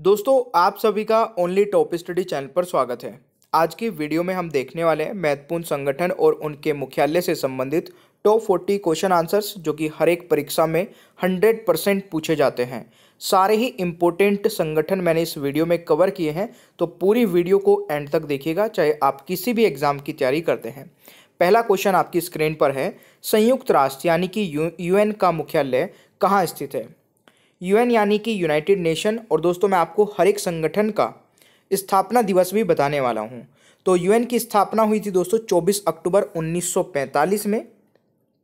दोस्तों आप सभी का ओनली टॉप स्टडी चैनल पर स्वागत है आज की वीडियो में हम देखने वाले हैं महत्वपूर्ण संगठन और उनके मुख्यालय से संबंधित टॉप फोर्टी क्वेश्चन आंसर्स जो कि हर एक परीक्षा में हंड्रेड परसेंट पूछे जाते हैं सारे ही इम्पोर्टेंट संगठन मैंने इस वीडियो में कवर किए हैं तो पूरी वीडियो को एंड तक देखिएगा चाहे आप किसी भी एग्ज़ाम की तैयारी करते हैं पहला क्वेश्चन आपकी स्क्रीन पर है संयुक्त राष्ट्र यानी कि यू का मुख्यालय कहाँ स्थित है यूएन यानी कि यूनाइटेड नेशन और दोस्तों मैं आपको हर एक संगठन का स्थापना दिवस भी बताने वाला हूँ तो यूएन की स्थापना हुई थी दोस्तों 24 अक्टूबर 1945 में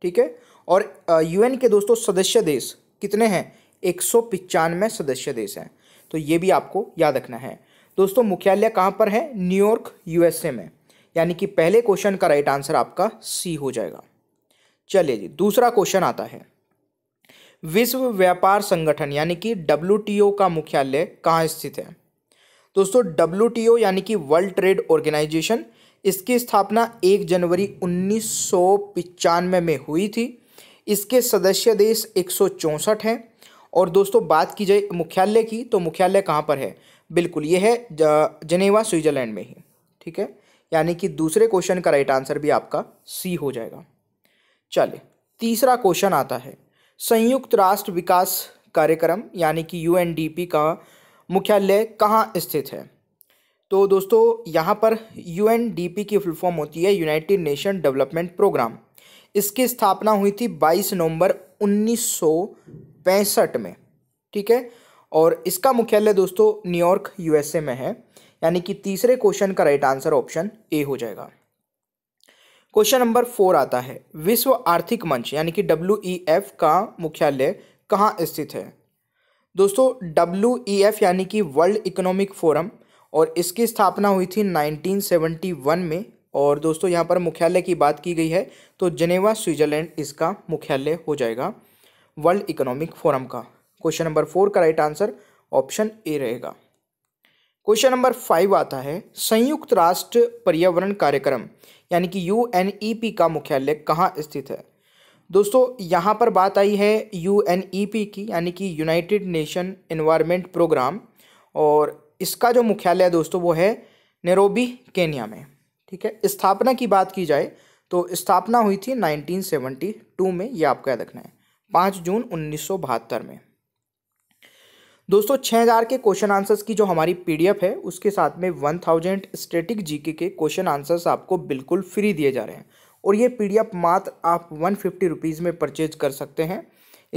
ठीक है और यूएन के दोस्तों सदस्य देश कितने हैं एक सौ सदस्य देश हैं तो ये भी आपको याद रखना है दोस्तों मुख्यालय कहाँ पर है न्यूयॉर्क यूएसए में यानी कि पहले क्वेश्चन का राइट आंसर आपका सी हो जाएगा चलिए जी दूसरा क्वेश्चन आता है विश्व व्यापार संगठन यानी कि डब्ल्यू का मुख्यालय कहाँ स्थित है दोस्तों डब्ल्यू यानी कि वर्ल्ड ट्रेड ऑर्गेनाइजेशन इसकी स्थापना 1 जनवरी उन्नीस में हुई थी इसके सदस्य देश एक हैं और दोस्तों बात की जाए मुख्यालय की तो मुख्यालय कहाँ पर है बिल्कुल ये है जनेवा स्विट्जरलैंड में ही ठीक है यानी कि दूसरे क्वेश्चन का राइट आंसर भी आपका सी हो जाएगा चलिए तीसरा क्वेश्चन आता है संयुक्त राष्ट्र विकास कार्यक्रम यानी कि यूएनडीपी का मुख्यालय कहाँ स्थित है तो दोस्तों यहाँ पर यूएनडीपी की फुल फॉर्म होती है यूनाइटेड नेशन डेवलपमेंट प्रोग्राम इसकी स्थापना हुई थी 22 नवंबर 1965 में ठीक है और इसका मुख्यालय दोस्तों न्यूयॉर्क यूएसए में है यानी कि तीसरे क्वेश्चन का राइट आंसर ऑप्शन ए हो जाएगा क्वेश्चन नंबर फोर आता है विश्व आर्थिक मंच यानी कि डब्ल्यू e का मुख्यालय कहाँ स्थित है दोस्तों डब्ल्यू e यानी कि वर्ल्ड इकोनॉमिक फोरम और इसकी स्थापना हुई थी 1971 में और दोस्तों यहाँ पर मुख्यालय की बात की गई है तो जनेवा स्विट्जरलैंड इसका मुख्यालय हो जाएगा वर्ल्ड इकोनॉमिक फोरम का क्वेश्चन नंबर फोर का राइट आंसर ऑप्शन ए रहेगा क्वेश्चन नंबर फाइव आता है संयुक्त राष्ट्र पर्यावरण कार्यक्रम यानी कि यू एन ई पी का मुख्यालय कहाँ स्थित है दोस्तों यहाँ पर बात आई है यू एन ई पी की यानी कि यूनाइटेड नेशन इन्वायरमेंट प्रोग्राम और इसका जो मुख्यालय है दोस्तों वो है नेरोबी केनिया में ठीक है स्थापना की बात की जाए तो स्थापना हुई थी 1972 में ये आपको याद रखना है पाँच जून उन्नीस में दोस्तों 6000 के क्वेश्चन आंसर्स की जो हमारी पीडीएफ है उसके साथ में 1000 स्टेटिक जी के क्वेश्चन आंसर्स आपको बिल्कुल फ्री दिए जा रहे हैं और ये पीडीएफ मात्र आप वन फिफ्टी में परचेज कर सकते हैं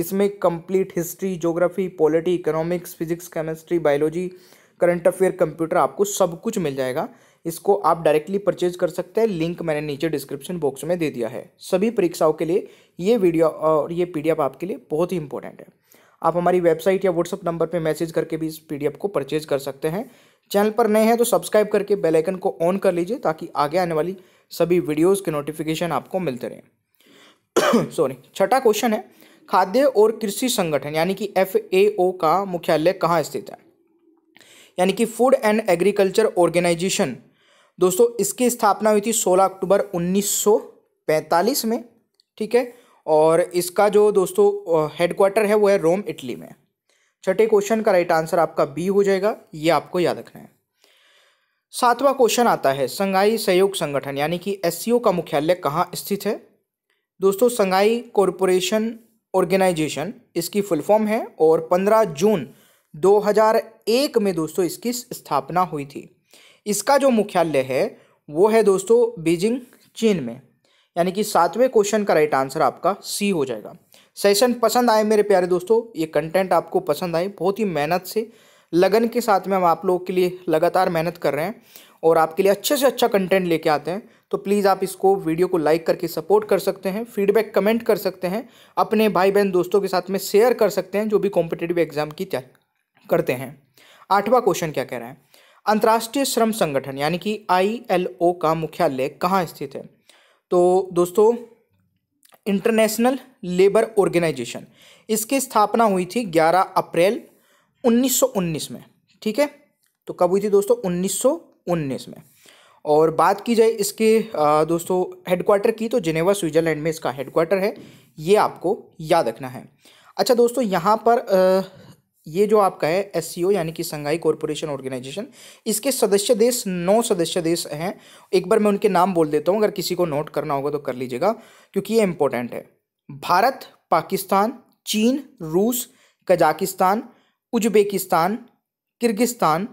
इसमें complete history geography polity economics physics chemistry biology current affair computer आपको सब कुछ मिल जाएगा इसको आप डायरेक्टली परचेज कर सकते हैं लिंक मैंने नीचे डिस्क्रिप्शन बॉक्स में दे दिया है सभी परीक्षाओं के लिए ये वीडियो और ये पीडीएफ आपके लिए बहुत ही इंपॉर्टेंट है आप हमारी वेबसाइट या व्हाट्सअप नंबर पर मैसेज करके भी इस पी को परचेज कर सकते हैं चैनल पर नए हैं तो सब्सक्राइब करके बेल आइकन को ऑन कर लीजिए ताकि आगे आने वाली सभी वीडियोस के नोटिफिकेशन आपको मिलते रहें सॉरी छठा क्वेश्चन है खाद्य और कृषि संगठन यानी कि एफ का मुख्यालय कहाँ स्थित है यानी कि फूड एंड एग्रीकल्चर ऑर्गेनाइजेशन दोस्तों इसकी स्थापना हुई थी 16 अक्टूबर 1945 में ठीक है और इसका जो दोस्तों हेडक्वार्टर है वो है रोम इटली में छठे क्वेश्चन का राइट आंसर आपका बी हो जाएगा ये आपको याद रखना है सातवां क्वेश्चन आता है संघाई सहयोग संगठन यानी कि एस का मुख्यालय कहाँ स्थित है दोस्तों संघाई कॉरपोरेशन ऑर्गेनाइजेशन इसकी फुल फॉर्म है और 15 जून 2001 में दोस्तों इसकी स्थापना हुई थी इसका जो मुख्यालय है वो है दोस्तों बीजिंग चीन में यानी कि सातवें क्वेश्चन का राइट आंसर आपका सी हो जाएगा सेशन पसंद आए मेरे प्यारे दोस्तों ये कंटेंट आपको पसंद आए बहुत ही मेहनत से लगन के साथ में हम आप लोगों के लिए लगातार मेहनत कर रहे हैं और आपके लिए अच्छे से अच्छा कंटेंट लेके आते हैं तो प्लीज़ आप इसको वीडियो को लाइक करके सपोर्ट कर सकते हैं फीडबैक कमेंट कर सकते हैं अपने भाई बहन दोस्तों के साथ में शेयर कर सकते हैं जो भी कॉम्पिटेटिव एग्जाम की तैयारी करते हैं आठवां क्वेश्चन क्या कह रहे हैं अंतर्राष्ट्रीय श्रम संगठन यानी कि आई का मुख्यालय कहाँ स्थित है तो दोस्तों इंटरनेशनल लेबर ऑर्गेनाइजेशन इसकी स्थापना हुई थी 11 अप्रैल 1919 में ठीक है तो कब हुई थी दोस्तों 1919 में और बात की जाए इसके दोस्तों हेडक्वार्टर की तो जिनेवा स्विट्ज़रलैंड में इसका हेडक्वार्टर है ये आपको याद रखना है अच्छा दोस्तों यहाँ पर ये जो आपका है एस यानी कि संघाई कॉरपोरेशन ऑर्गेनाइजेशन इसके सदस्य देश नौ सदस्य देश हैं एक बार मैं उनके नाम बोल देता हूँ अगर किसी को नोट करना होगा तो कर लीजिएगा क्योंकि ये इंपॉर्टेंट है भारत पाकिस्तान चीन रूस कजाकिस्तान उज्बेकिस्तान किर्गिस्तान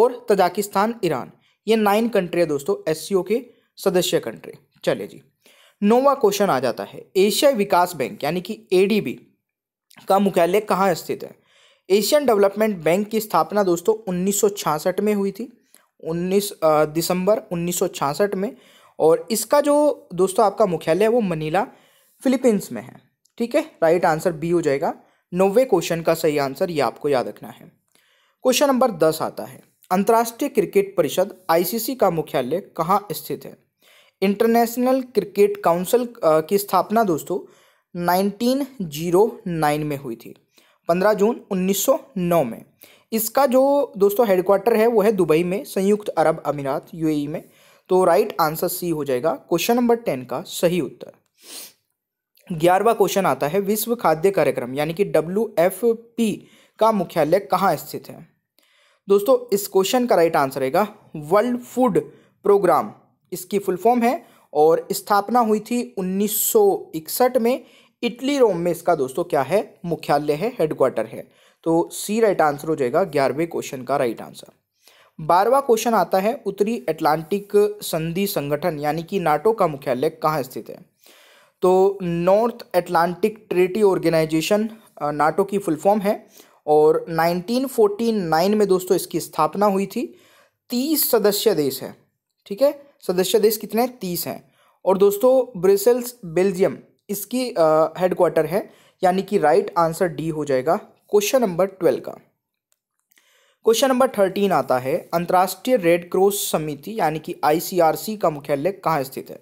और तजाकिस्तान ईरान ये नाइन कंट्री है दोस्तों एस के सदस्य कंट्री चले जी नोवा क्वेश्चन आ जाता है एशियाई विकास बैंक यानी कि बी का मुख्यालय कहाँ स्थित है एशियन डेवलपमेंट बैंक की स्थापना दोस्तों उन्नीस में हुई थी 19 दिसंबर उन्नीस में और इसका जो दोस्तों आपका मुख्यालय है वो मनीला फिलीपींस में है ठीक है राइट आंसर बी हो जाएगा नौवे क्वेश्चन का सही आंसर ये आपको याद रखना है क्वेश्चन नंबर दस आता है अंतर्राष्ट्रीय क्रिकेट परिषद आईसीसी का मुख्यालय कहाँ स्थित है इंटरनेशनल क्रिकेट काउंसिल की स्थापना दोस्तों 1909 में हुई थी पंद्रह जून नौ में इसका जो दोस्तों हेडक्वार्टर है वो है दुबई में संयुक्त अरब अमीरात यूएई e में तो राइट आंसर सी हो जाएगा क्वेश्चन नंबर टेन का सही उत्तर ग्यारहवा क्वेश्चन आता है विश्व खाद्य कार्यक्रम यानी कि डब्ल्यू एफ पी का मुख्यालय कहाँ स्थित है दोस्तों इस क्वेश्चन का राइट आंसर रहेगा वर्ल्ड फूड प्रोग्राम इसकी फुल फॉर्म है और स्थापना हुई थी 1961 में इटली रोम में इसका दोस्तों क्या है मुख्यालय है हेडक्वार्टर है तो सी राइट आंसर हो जाएगा ग्यारहवें क्वेश्चन का राइट आंसर बारहवा क्वेश्चन आता है उत्तरी अटलांटिक संधि संगठन यानी कि नाटो का मुख्यालय कहाँ स्थित है तो North Atlantic Treaty Organisation NATO की फुल फॉर्म है और 1949 में दोस्तों इसकी स्थापना हुई थी तीस सदस्य देश हैं ठीक है सदस्य देश कितने हैं तीस हैं और दोस्तों ब्रिसल्स बेल्जियम इसकी हेडक्वार्टर है यानी कि राइट आंसर डी हो जाएगा क्वेश्चन नंबर ट्वेल्व का क्वेश्चन नंबर थर्टीन आता है अंतर्राष्ट्रीय रेड क्रॉस समिति यानी कि आईसीआरसी का मुख्यालय कहाँ स्थित है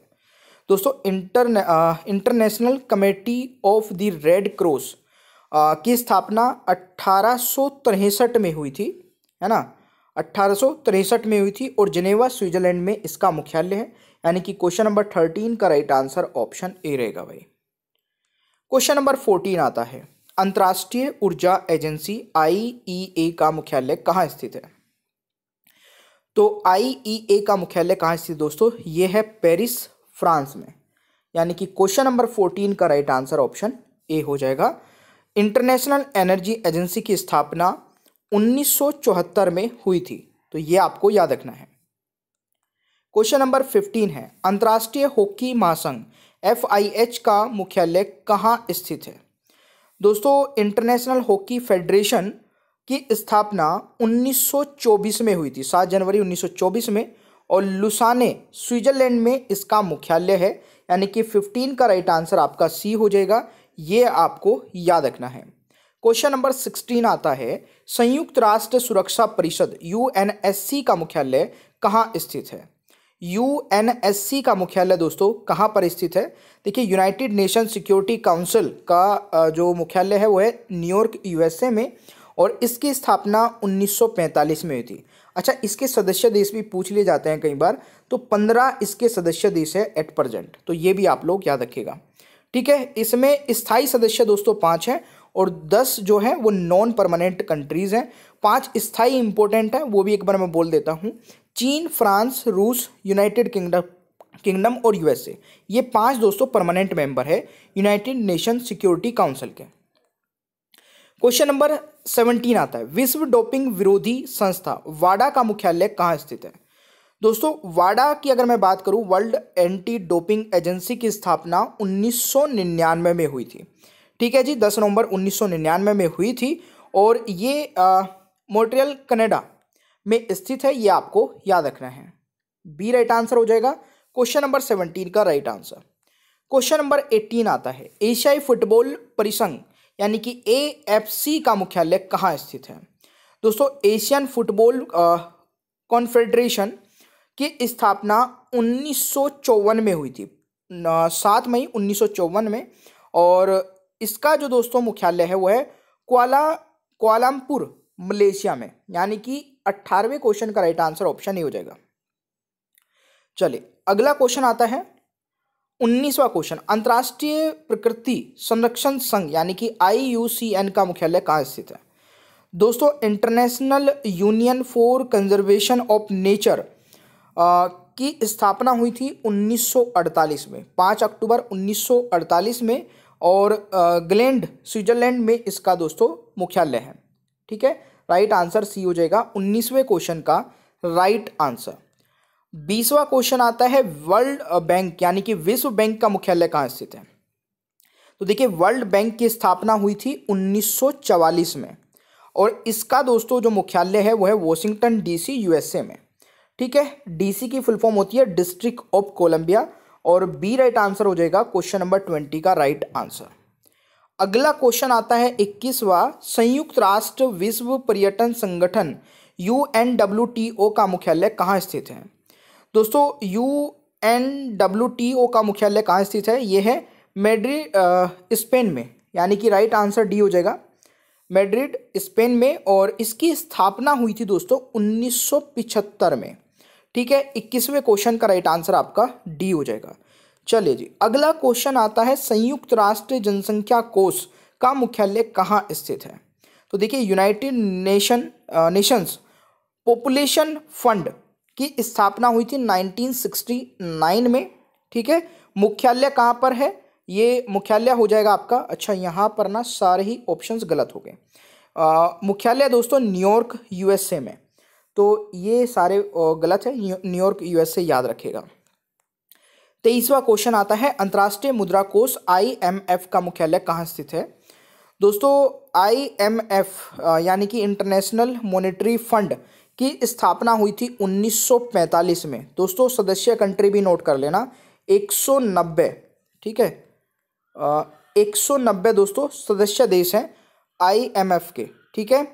दोस्तों inter international committee of the red cross की स्थापना अट्ठारह में हुई थी है ना अट्ठारह में हुई थी और जिनेवा स्विट्जरलैंड में इसका मुख्यालय है यानी कि क्वेश्चन नंबर थर्टीन का राइट आंसर ऑप्शन ए रहेगा भाई क्वेश्चन नंबर फोर्टीन आता है अंतर्राष्ट्रीय ऊर्जा एजेंसी आईईए e का मुख्यालय कहाँ स्थित है तो आईईए e का मुख्यालय कहाँ स्थित दोस्तों ये है पेरिस फ्रांस में यानी कि क्वेश्चन नंबर फोर्टीन का राइट आंसर ऑप्शन ए हो जाएगा इंटरनेशनल एनर्जी एजेंसी की स्थापना 1974 में हुई थी तो ये आपको याद रखना है क्वेश्चन नंबर फिफ्टीन है अंतर्राष्ट्रीय हॉकी महासंघ एफ का मुख्यालय कहाँ स्थित है दोस्तों इंटरनेशनल हॉकी फेडरेशन की स्थापना 1924 में हुई थी 7 जनवरी 1924 में और लुसाने स्विट्जरलैंड में इसका मुख्यालय है यानी कि 15 का राइट आंसर आपका सी हो जाएगा ये आपको याद रखना है क्वेश्चन नंबर 16 आता है संयुक्त राष्ट्र सुरक्षा परिषद यू का मुख्यालय कहाँ स्थित है यू का मुख्यालय दोस्तों कहाँ पर स्थित है देखिए यूनाइटेड नेशन सिक्योरिटी काउंसिल का जो मुख्यालय है वो है न्यूयॉर्क यूएसए में और इसकी स्थापना 1945 में हुई थी अच्छा इसके सदस्य देश भी पूछ लिए जाते हैं कई बार तो 15 इसके सदस्य देश है एट प्रजेंट तो ये भी आप लोग याद रखिएगा ठीक है इसमें स्थायी सदस्य दोस्तों पाँच हैं और दस जो है वो नॉन परमानेंट कंट्रीज़ हैं पांच स्थाई इम्पोर्टेंट हैं वो भी एक बार मैं बोल देता हूँ चीन फ्रांस रूस यूनाइटेड किंगडम किंगडम और यूएसए ये पांच दोस्तों परमानेंट मेंबर है यूनाइटेड नेशन सिक्योरिटी काउंसिल के क्वेश्चन नंबर सेवनटीन आता है विश्व डोपिंग विरोधी संस्था वाडा का मुख्यालय कहाँ स्थित है दोस्तों वाडा की अगर मैं बात करूँ वर्ल्ड एंटी डोपिंग एजेंसी की स्थापना उन्नीस में हुई थी ठीक है जी दस नवंबर उन्नीस में हुई थी और ये मोट्रियल कनाडा में स्थित है ये आपको याद रखना है बी राइट आंसर हो जाएगा क्वेश्चन नंबर सेवनटीन का right answer question number eighteen आता है एशियाई फुटबॉल परिसंघ यानी कि सी का मुख्यालय कहाँ स्थित है दोस्तों एशियन फुटबॉल कॉन्फेडरेशन की स्थापना उन्नीस में हुई थी सात मई उन्नीस में और इसका जो दोस्तों मुख्यालय है वो है क्वाला क्वालामपुर मलेशिया में यानी कि अट्ठारहवें क्वेश्चन का राइट आंसर ऑप्शन ही हो जाएगा चलिए अगला क्वेश्चन आता है उन्नीसवा क्वेश्चन अंतर्राष्ट्रीय प्रकृति संरक्षण संघ यानी कि आईयूसीएन का मुख्यालय कहाँ स्थित है दोस्तों International Union for Conservation of Nature की स्थापना हुई थी 1948 में 5 अक्टूबर 1948 में और ग्लैंड स्विट्जरलैंड में इसका दोस्तों मुख्यालय है ठीक है राइट आंसर सी हो जाएगा उन्नीसवें क्वेश्चन का राइट आंसर बीसवा क्वेश्चन आता है वर्ल्ड बैंक यानी कि विश्व बैंक का मुख्यालय कहाँ स्थित है तो देखिए वर्ल्ड बैंक की स्थापना हुई थी 1944 में और इसका दोस्तों जो मुख्यालय है वो है वॉशिंगटन डीसी यूएसए में ठीक है डीसी की फुल फॉर्म होती है डिस्ट्रिक्ट ऑफ कोलंबिया और बी राइट आंसर हो जाएगा क्वेश्चन नंबर ट्वेंटी का राइट आंसर अगला क्वेश्चन आता है इक्कीसवा संयुक्त राष्ट्र विश्व पर्यटन संगठन U N W T O का मुख्यालय कहाँ स्थित है दोस्तों U N W T O का मुख्यालय कहाँ स्थित है ये है मेड्रिड स्पेन में यानी कि राइट आंसर डी हो जाएगा मेड्रिड स्पेन में और इसकी स्थापना हुई थी दोस्तों पिछहत्तर में ठीक है इक्कीसवें क्वेश्चन का राइट आंसर आपका डी हो जाएगा चलिए जी अगला क्वेश्चन आता है संयुक्त राष्ट्र जनसंख्या कोष का मुख्यालय कहाँ स्थित है तो देखिए United Nation Nations Population Fund की स्थापना हुई थी 1969 में ठीक है मुख्यालय कहाँ पर है ये मुख्यालय हो जाएगा आपका अच्छा यहाँ पर ना सारे ही ऑप्शंस गलत हो गए मुख्यालय दोस्तों न्यूयॉर्क यूएसए में तो ये सारे गलत है न्यूयॉर्क यूएसए याद रखेगा तेईसवा क्वेश्चन आता है अंतर्राष्ट्रीय मुद्रा कोष आईएमएफ का मुख्यालय कहाँ स्थित है दोस्तों आईएमएफ यानी कि इंटरनेशनल मॉनेटरी फंड की स्थापना हुई थी 1945 में दोस्तों सदस्य कंट्री भी नोट कर लेना 190 ठीक है आ, 190 दोस्तों सदस्य देश हैं आईएमएफ के ठीक है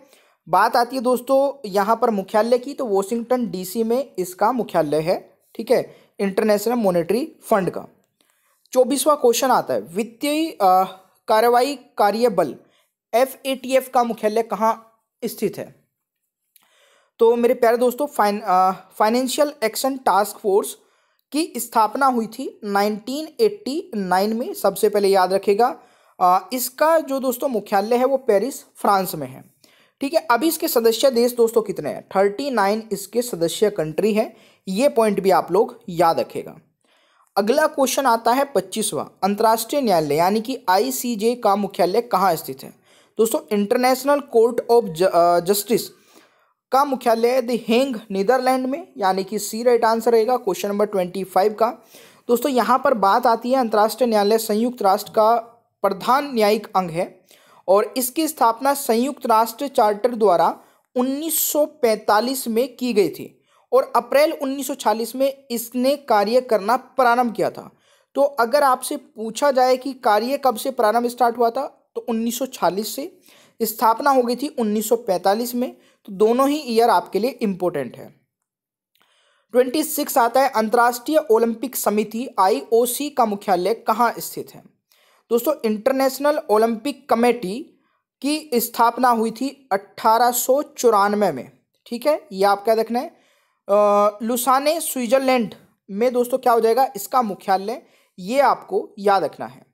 बात आती है दोस्तों यहाँ पर मुख्यालय की तो वॉशिंगटन डीसी में इसका मुख्यालय है ठीक है इंटरनेशनल मॉनेटरी फंड का चौबीसवा क्वेश्चन आता है वित्तीय कार्रवाई कार्यबल एफ ए टी एफ का मुख्यालय कहाँ स्थित है तो मेरे प्यारे दोस्तों fine financial action task force की स्थापना हुई थी 1989 में सबसे पहले याद रखेगा इसका जो दोस्तों मुख्यालय है वो पेरिस फ्रांस में है ठीक है अभी इसके सदस्य देश दोस्तों कितने हैं थर्टी नाइन इसके सदस्य कंट्री हैं ये पॉइंट भी आप लोग याद रखेगा अगला क्वेश्चन आता है पच्चीसवा अंतर्राष्ट्रीय न्यायालय यानी कि आईसीजे का मुख्यालय कहाँ स्थित है दोस्तों इंटरनेशनल कोर्ट ऑफ जस्टिस का मुख्यालय द हेंग नीदरलैंड में यानी कि सी राइट आंसर रहेगा क्वेश्चन नंबर ट्वेंटी फाइव का दोस्तों यहाँ पर बात आती है अंतर्राष्ट्रीय न्यायालय संयुक्त राष्ट्र का प्रधान न्यायिक अंग है और इसकी स्थापना संयुक्त राष्ट्र चार्टर द्वारा 1945 में की गई थी और अप्रैल 1946 में इसने कार्य करना प्रारंभ किया था तो अगर आपसे पूछा जाए कि कार्य कब से प्रारंभ स्टार्ट हुआ था तो 1940 से स्थापना हो गई थी 1945 में तो दोनों ही ईयर आपके लिए इम्पोर्टेंट है 26 आता है अंतर्राष्ट्रीय ओलंपिक समिति आईओसी का मुख्यालय कहाँ स्थित है दोस्तों इंटरनेशनल ओलंपिक कमेटी की स्थापना हुई थी अट्ठारह में ठीक है ये क्या देखना है लुसाने स्विट्जरलैंड में दोस्तों क्या हो जाएगा इसका मुख्यालय ये आपको याद रखना है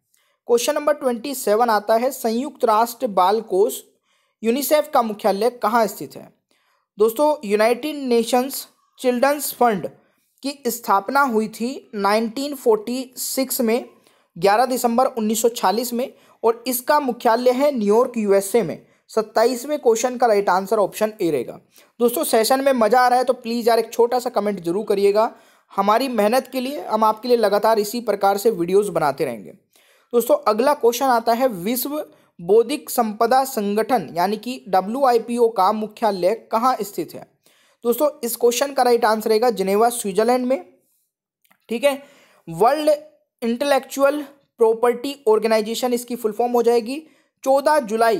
क्वेश्चन नंबर ट्वेंटी सेवन आता है संयुक्त राष्ट्र बाल कोष यूनिसेफ का मुख्यालय कहाँ स्थित है दोस्तों यूनाइटेड नेशंस चिल्ड्रंस फंड की स्थापना हुई थी 1946 में 11 दिसंबर 1940 में और इसका मुख्यालय है न्यूयॉर्क यूएसए में सत्ताईसवें क्वेश्चन का राइट आंसर ऑप्शन ए रहेगा दोस्तों सेशन में मज़ा आ रहा है तो प्लीज़ यार एक छोटा सा कमेंट जरूर करिएगा हमारी मेहनत के लिए हम आपके लिए लगातार इसी प्रकार से वीडियोज बनाते रहेंगे दोस्तों अगला क्वेश्चन आता है विश्व बौद्धिक संपदा संगठन यानी कि डब्ल्यू का मुख्यालय कहाँ स्थित है दोस्तों इस क्वेश्चन का राइट आंसर रहेगा जिनेवा स्विट्जरलैंड में ठीक है वर्ल्ड इंटेलेक्चुअल प्रॉपर्टी ऑर्गेनाइजेशन इसकी फुल फॉर्म हो जाएगी चौदह जुलाई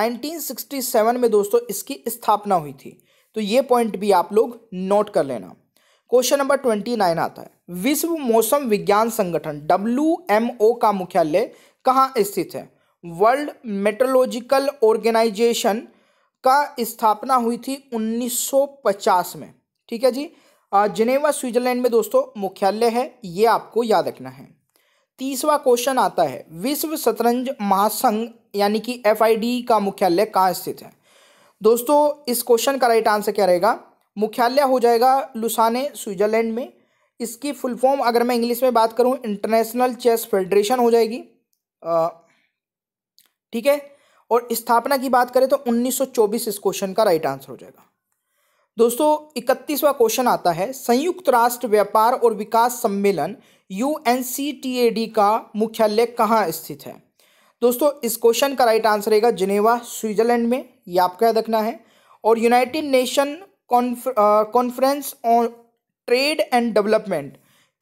1967 में दोस्तों इसकी स्थापना हुई थी तो ये पॉइंट भी आप लोग नोट कर लेना क्वेश्चन नंबर ट्वेंटी नाइन आता है विश्व मौसम विज्ञान संगठन डब्ल्यू एम ओ का मुख्यालय कहाँ स्थित है वर्ल्ड मेट्रोलॉजिकल ऑर्गेनाइजेशन का स्थापना हुई थी 1950 में ठीक है जी जिनेवा स्विट्जरलैंड में दोस्तों मुख्यालय है ये आपको याद रखना है तीसवा क्वेश्चन आता है विश्व शतरंज महासंघ यानी कि एफ का मुख्यालय कहाँ स्थित है दोस्तों इस क्वेश्चन का राइट आंसर क्या रहेगा मुख्यालय हो जाएगा लुसाने स्विट्जरलैंड में इसकी फुल फॉर्म अगर मैं इंग्लिश में बात करूं इंटरनेशनल चेस फेडरेशन हो जाएगी ठीक है और स्थापना की बात करें तो 1924 इस क्वेश्चन का राइट आंसर हो जाएगा दोस्तों इकतीसवा क्वेश्चन आता है संयुक्त राष्ट्र व्यापार और विकास सम्मेलन यू का मुख्यालय कहाँ स्थित है दोस्तों इस क्वेश्चन का राइट आंसर रहेगा जिनेवा स्विट्जरलैंड में ये आपको याद रखना है और united nation conference on trade and development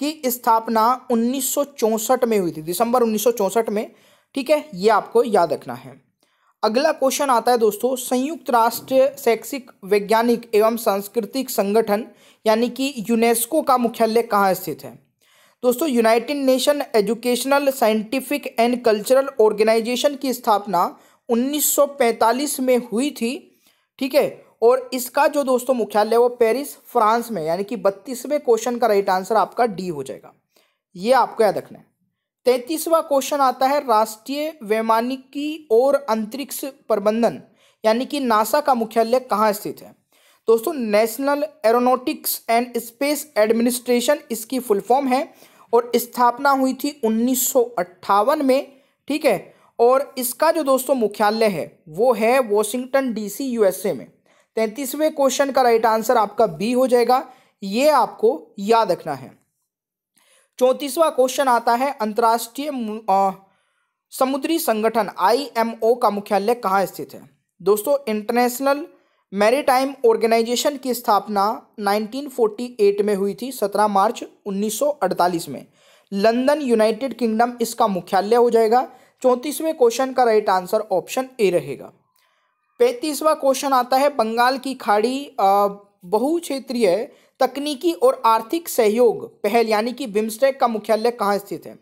की स्थापना उन्नीस में हुई थी दिसंबर उन्नीस में ठीक है ये आपको याद रखना है अगला क्वेश्चन आता है दोस्तों संयुक्त राष्ट्र शैक्षिक वैज्ञानिक एवं सांस्कृतिक संगठन यानी कि यूनेस्को का मुख्यालय कहाँ स्थित है दोस्तों united nation educational scientific and cultural organisation की स्थापना 1945 में हुई थी ठीक है और इसका जो दोस्तों मुख्यालय वो पेरिस फ्रांस में यानी कि बत्तीसवें क्वेश्चन का राइट आंसर आपका डी हो जाएगा ये आपको याद रखना है तैतीसवा क्वेश्चन आता है राष्ट्रीय वैमानिकी और अंतरिक्ष प्रबंधन यानी कि नासा का मुख्यालय कहाँ स्थित है दोस्तों national aeronautics and space administration इसकी फुल फॉर्म है और स्थापना हुई थी उन्नीस में ठीक है और इसका जो दोस्तों मुख्यालय है वो है वॉशिंगटन डीसी यूएसए में तैंतीसवें क्वेश्चन का राइट आंसर आपका बी हो जाएगा ये आपको याद रखना है चौंतीसवा क्वेश्चन आता है अंतर्राष्ट्रीय समुद्री संगठन आईएमओ का मुख्यालय कहाँ स्थित है दोस्तों इंटरनेशनल मैरीटाइम ऑर्गेनाइजेशन की स्थापना 1948 में हुई थी 17 मार्च 1948 में लंदन यूनाइटेड किंगडम इसका मुख्यालय हो जाएगा चौंतीसवें क्वेश्चन का राइट आंसर ऑप्शन ए रहेगा पैंतीसवा क्वेश्चन आता है बंगाल की खाड़ी बहु क्षेत्रीय तकनीकी और आर्थिक सहयोग पहल यानी कि बिम्स्टेक का मुख्यालय कहाँ स्थित है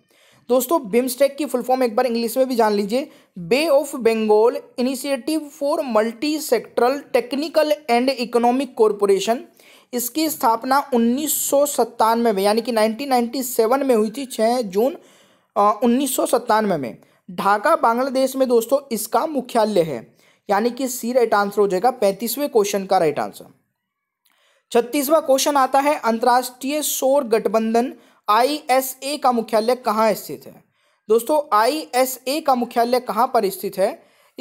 दोस्तों बिम्स्टेक की फुल फॉर्म एक बार इंग्लिश में भी जान लीजिए bay of Bengal initiative for multi sectoral technical and economic corporation इसकी स्थापना उन्नीस में यानी कि 1997 में हुई थी 6 जून उन्नीस में ढाका बांग्लादेश में दोस्तों इसका मुख्यालय है यानी कि सी राइट आंसर हो जाएगा पैंतीसवें क्वेश्चन का राइट आंसर छत्तीसवां क्वेश्चन आता है अंतर्राष्ट्रीय सौर गठबंधन आईएसए का मुख्यालय कहाँ स्थित है दोस्तों आईएसए का मुख्यालय कहाँ पर स्थित है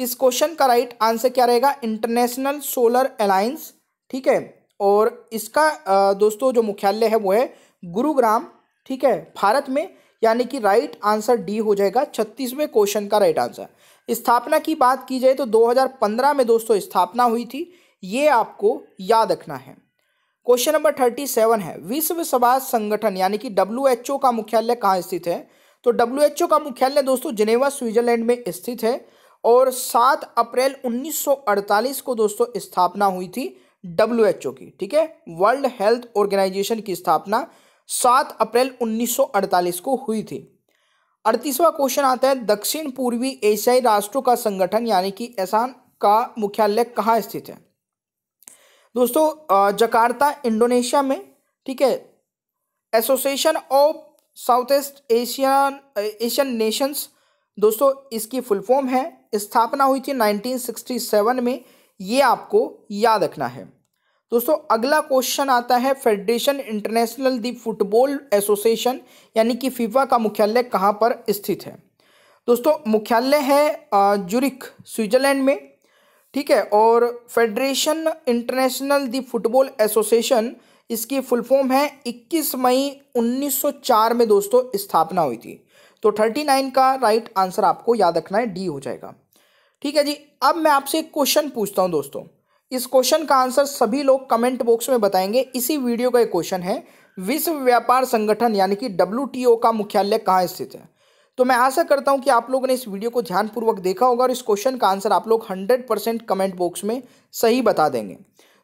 इस क्वेश्चन का राइट आंसर क्या रहेगा इंटरनेशनल सोलर अलायंस ठीक है और इसका दोस्तों जो मुख्यालय है वो है गुरुग्राम ठीक है भारत में यानी कि राइट आंसर डी हो जाएगा छत्तीसवें क्वेश्चन का राइट आंसर स्थापना की बात की जाए तो 2015 में दोस्तों स्थापना हुई थी ये आपको याद रखना है क्वेश्चन नंबर थर्टी सेवन है विश्व स्वास्थ्य संगठन यानी कि डब्ल्यू का मुख्यालय कहाँ स्थित है तो डब्ल्यू का मुख्यालय दोस्तों जिनेवा स्विट्जरलैंड में स्थित है और सात अप्रैल 1948 को दोस्तों स्थापना हुई थी डब्ल्यू की ठीक है वर्ल्ड हेल्थ ऑर्गेनाइजेशन की स्थापना सात अप्रैल 1948 को हुई थी अड़तीसवा क्वेश्चन आता है दक्षिण पूर्वी एशियाई राष्ट्रों का संगठन यानी कि एसान का मुख्यालय कहाँ स्थित है दोस्तों जकार्ता इंडोनेशिया में ठीक है association of south east Asian Asian nations दोस्तों इसकी फुल फॉर्म है स्थापना हुई थी 1967 में ये आपको याद रखना है दोस्तों अगला क्वेश्चन आता है federation international the football association यानी कि फीफा का मुख्यालय कहाँ पर स्थित है दोस्तों मुख्यालय है जुरिक स्विट्जरलैंड में ठीक है और federation international the football association इसकी फुल फॉर्म है 21 मई 1904 में दोस्तों स्थापना हुई थी तो 39 का राइट आंसर आपको याद रखना है डी हो जाएगा ठीक है जी अब मैं आपसे एक क्वेश्चन पूछता हूँ दोस्तों इस क्वेश्चन का आंसर सभी लोग कमेंट बॉक्स में बताएंगे इसी वीडियो का एक क्वेश्चन है विश्व व्यापार संगठन यानी कि डब्ल्यू का मुख्यालय कहाँ स्थित है तो मैं आशा करता हूँ कि आप लोगों ने इस वीडियो को ध्यानपूर्वक देखा होगा और इस क्वेश्चन का आंसर आप लोग हंड्रेड परसेंट कमेंट बॉक्स में सही बता देंगे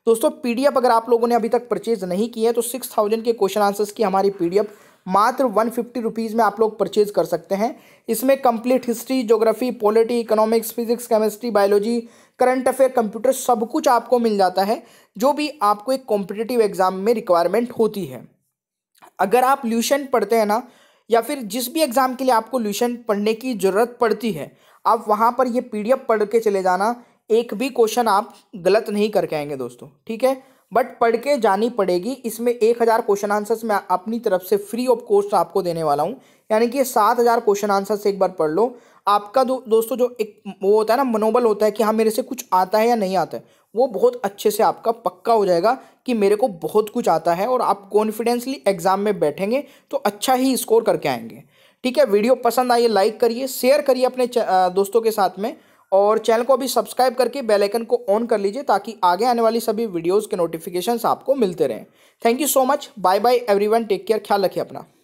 दोस्तों पीडीएफ अगर आप लोगों ने अभी तक परचेज नहीं किया है तो सिक्स थाउजेंड के क्वेश्चन आंसर्स की हमारी पीडीएफ मात्र वन फिफ्टी रुपीज़ में आप लोग परचेज कर सकते हैं इसमें complete history geography polity economics physics chemistry biology current affair computer सब कुछ आपको मिल जाता है जो भी आपको एक कॉम्पिटेटिव एग्जाम में रिक्वायरमेंट होती है अगर आप ल्यूशन पढ़ते हैं ना या फिर जिस भी एग्ज़ाम के लिए आपको ल्यूशन पढ़ने की ज़रूरत पड़ती है आप वहाँ पर ये पी पढ़ के चले जाना एक भी क्वेश्चन आप गलत नहीं करके आएंगे दोस्तों ठीक है बट पढ़ के जानी पड़ेगी इसमें एक हज़ार क्वेश्चन आंसर्स मैं अपनी तरफ से फ्री ऑफ कॉस्ट आपको देने वाला हूँ यानी कि सात हज़ार क्वेश्चन आंसर्स एक बार पढ़ लो आपका दो, दोस्तों जो एक वो होता है ना मनोबल होता है कि हाँ मेरे से कुछ आता है या नहीं आता है वो बहुत अच्छे से आपका पक्का हो जाएगा कि मेरे को बहुत कुछ आता है और आप कॉन्फिडेंसली एग्ज़ाम में बैठेंगे तो अच्छा ही स्कोर करके आएंगे ठीक है वीडियो पसंद आइए लाइक करिए शेयर करिए अपने दोस्तों के साथ में और चैनल को अभी सब्सक्राइब करके बेल आइकन को ऑन कर लीजिए ताकि आगे आने वाली सभी वीडियोस के नोटिफिकेशंस आपको मिलते रहें thank you so much bye bye everyone take care ख्याल रखिए अपना